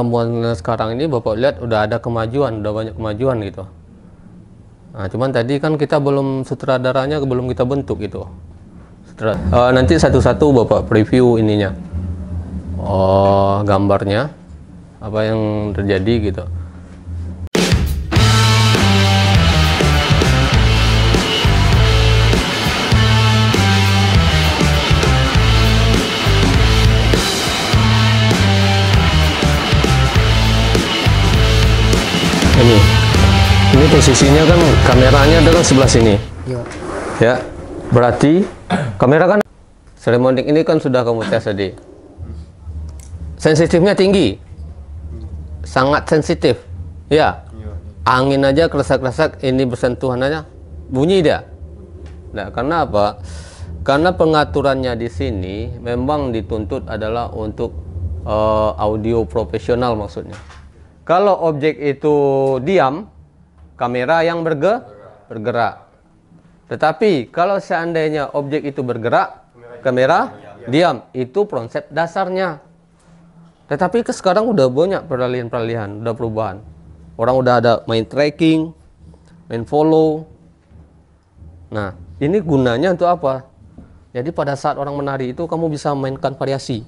pertemuan sekarang ini Bapak lihat udah ada kemajuan, udah banyak kemajuan gitu. Nah, cuman tadi kan kita belum sutradaranya belum kita bentuk gitu. uh, nanti satu-satu Bapak preview ininya. Oh, gambarnya apa yang terjadi gitu. sini. Ini posisinya kan kameranya ada kan sebelah sini. Ya. ya. Berarti kamera kan seremonik ini kan sudah kamu tes tadi. Sensitifnya tinggi. Sangat sensitif. Ya. Angin aja keresak-keresak ini bersentuhan aja bunyi dia. Nah, karena apa? Karena pengaturannya di sini memang dituntut adalah untuk uh, audio profesional maksudnya. Kalau objek itu diam, kamera yang berge bergerak. Tetapi kalau seandainya objek itu bergerak, kamera diam. Itu konsep dasarnya. Tetapi ke sekarang udah banyak peralihan-peralihan, udah perubahan. Orang udah ada main tracking, main follow. Nah, ini gunanya untuk apa? Jadi pada saat orang menari itu kamu bisa mainkan variasi.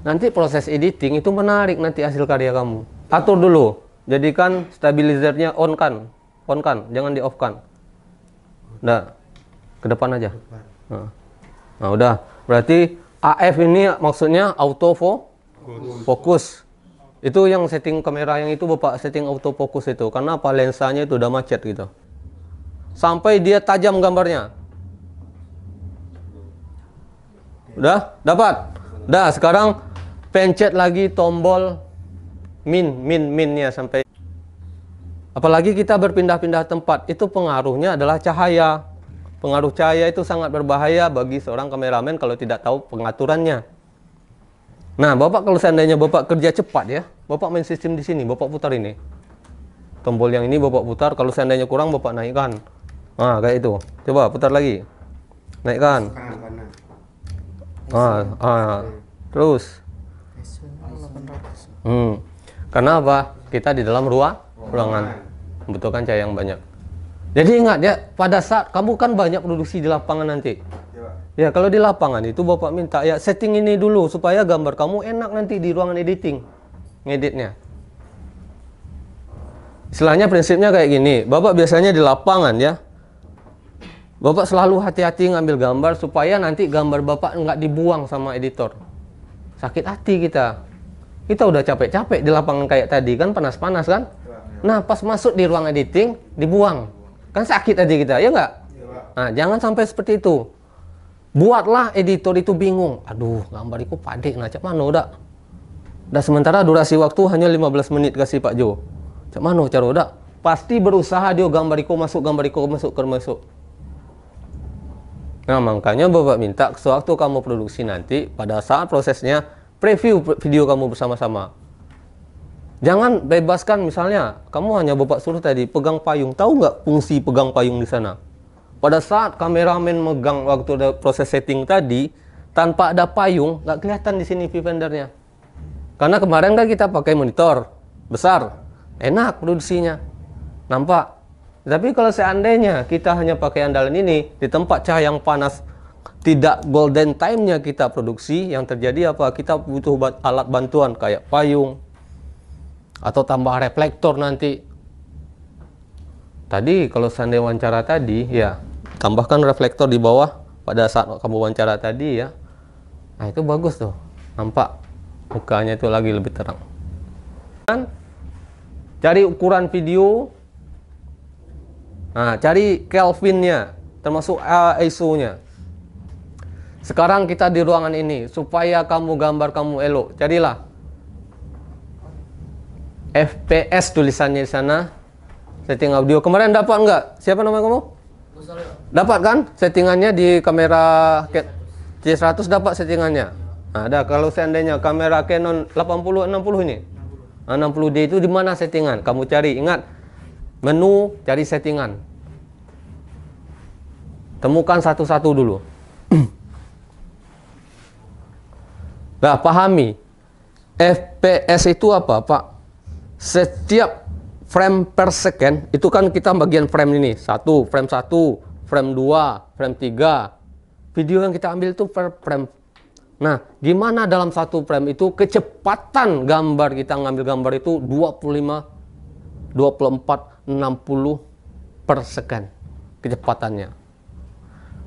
Nanti proses editing itu menarik nanti hasil karya kamu atur dulu jadikan stabilizernya on kan on kan jangan di off kan nah ke depan aja nah, nah udah berarti AF ini maksudnya auto fo fokus. itu yang setting kamera yang itu bapak setting auto fokus itu karena apa lensanya itu udah macet gitu sampai dia tajam gambarnya udah dapat udah sekarang pencet lagi tombol min min minnya sampai apalagi kita berpindah-pindah tempat itu pengaruhnya adalah cahaya pengaruh cahaya itu sangat berbahaya bagi seorang kameramen kalau tidak tahu pengaturannya nah bapak kalau seandainya bapak kerja cepat ya bapak main sistem di sini bapak putar ini tombol yang ini bapak putar kalau seandainya kurang bapak naikkan nah kayak itu coba putar lagi naikkan ah, ah. terus hmm. Karena apa? Kita di dalam ruang ruangan membutuhkan cahaya yang banyak. Jadi ingat ya, pada saat kamu kan banyak produksi di lapangan nanti. Ya, kalau di lapangan itu Bapak minta ya setting ini dulu supaya gambar kamu enak nanti di ruangan editing. Ngeditnya. Istilahnya prinsipnya kayak gini, Bapak biasanya di lapangan ya. Bapak selalu hati-hati ngambil gambar supaya nanti gambar Bapak nggak dibuang sama editor. Sakit hati kita kita udah capek-capek di lapangan kayak tadi kan panas-panas kan nah pas masuk di ruang editing dibuang kan sakit aja kita ya nggak nah jangan sampai seperti itu buatlah editor itu bingung aduh gambariku padek nah cak mana udah dan sementara durasi waktu hanya 15 menit kasih Pak Jo cak mana cara udah pasti berusaha dia gambariku masuk gambariku masuk ke masuk nah makanya bapak minta sewaktu kamu produksi nanti pada saat prosesnya preview video kamu bersama-sama. Jangan bebaskan misalnya, kamu hanya bapak suruh tadi pegang payung. Tahu nggak fungsi pegang payung di sana? Pada saat kameramen megang waktu ada proses setting tadi, tanpa ada payung nggak kelihatan di sini viewfindernya. Karena kemarin kan kita pakai monitor besar, enak produksinya, nampak. Tapi kalau seandainya kita hanya pakai andalan ini di tempat cahaya yang panas tidak golden time-nya kita produksi, yang terjadi apa? Kita butuh alat bantuan kayak payung atau tambah reflektor nanti. Tadi kalau sandi wawancara tadi, ya tambahkan reflektor di bawah pada saat kamu wawancara tadi ya. Nah itu bagus tuh, nampak mukanya itu lagi lebih terang. kan cari ukuran video, nah cari Kelvinnya, termasuk ISO-nya. Sekarang kita di ruangan ini supaya kamu gambar kamu elok. Jadilah FPS tulisannya di sana. Setting audio. Kemarin dapat enggak? Siapa nama kamu? Dapat kan settingannya di kamera C100 dapat settingannya. Nah, ada kalau seandainya kamera Canon 80 60 ini. 60D nah, itu di mana settingan? Kamu cari. Ingat menu cari settingan. Temukan satu-satu dulu. Nah, pahami. FPS itu apa, Pak? Setiap frame per second, itu kan kita bagian frame ini. Satu, frame satu, frame dua, frame tiga. Video yang kita ambil itu per frame. Nah, gimana dalam satu frame itu kecepatan gambar kita ngambil gambar itu 25, 24, 60 per second kecepatannya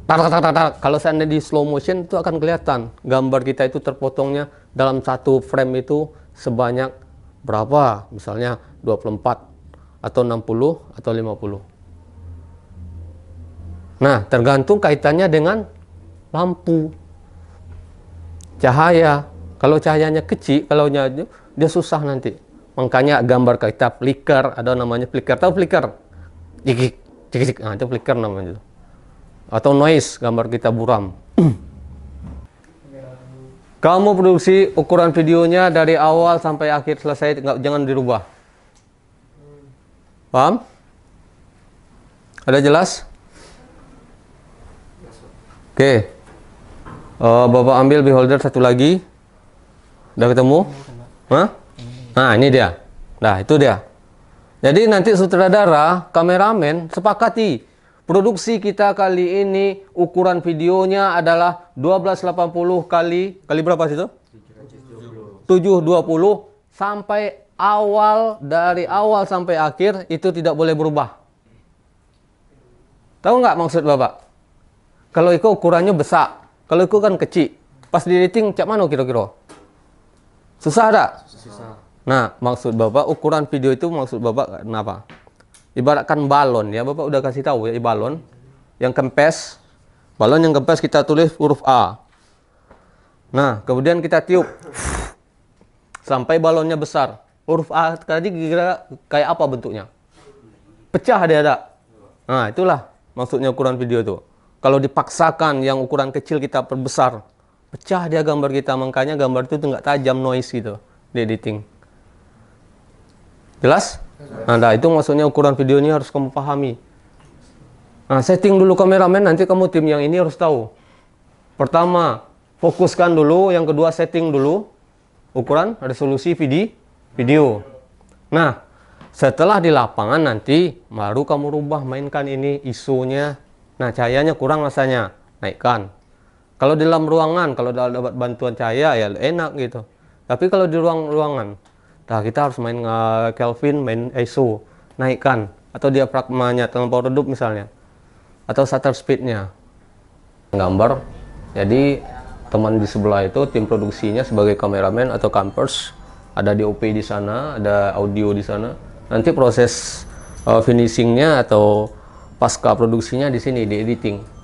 tar, tar, tar, tar. kalau saya di slow motion itu akan kelihatan gambar kita itu terpotongnya dalam satu frame itu sebanyak berapa misalnya 24 atau 60 atau 50 nah tergantung kaitannya dengan lampu cahaya kalau cahayanya kecil kalau dia susah nanti makanya gambar kita flicker ada namanya flicker tahu flicker cikik cikik, nah itu flicker namanya itu atau noise gambar kita buram. Kamu produksi ukuran videonya dari awal sampai akhir selesai, nggak jangan dirubah. Paham? Ada jelas? Oke. Okay. Uh, eh, Bapak ambil beholder satu lagi. Udah ketemu? Hah? Nah, ini dia. Nah, itu dia. Jadi nanti sutradara, kameramen sepakati Produksi kita kali ini ukuran videonya adalah 1280 kali kali berapa sih itu? 720 sampai awal dari awal sampai akhir itu tidak boleh berubah. Tahu nggak maksud Bapak? Kalau itu ukurannya besar, kalau itu kan kecil. Pas di rating cak mana kira-kira? Susah tak? Susah. Nah, maksud Bapak ukuran video itu maksud Bapak kenapa? ibaratkan balon ya Bapak udah kasih tahu ya balon yang kempes balon yang kempes kita tulis huruf A nah kemudian kita tiup sampai balonnya besar huruf A tadi kira kayak apa bentuknya pecah ada ada nah itulah maksudnya ukuran video itu kalau dipaksakan yang ukuran kecil kita perbesar pecah dia gambar kita makanya gambar itu tuh nggak tajam noise gitu di editing jelas Nah, itu maksudnya ukuran videonya harus kamu pahami. Nah, setting dulu kameramen, nanti kamu tim yang ini harus tahu. Pertama, fokuskan dulu. Yang kedua, setting dulu. Ukuran, resolusi video. Nah, setelah di lapangan nanti, baru kamu rubah mainkan ini isunya. Nah, cahayanya kurang rasanya. Naikkan. Kalau di dalam ruangan, kalau dapat bantuan cahaya, ya enak gitu. Tapi kalau di ruang-ruangan, Nah, kita harus main uh, Kelvin, main ISO, naikkan atau dia diafragmanya, terlampau redup misalnya. Atau shutter speednya. Gambar. Jadi teman di sebelah itu tim produksinya sebagai kameramen atau campers ada di OP di sana, ada audio di sana. Nanti proses uh, finishingnya atau pasca produksinya di sini di editing.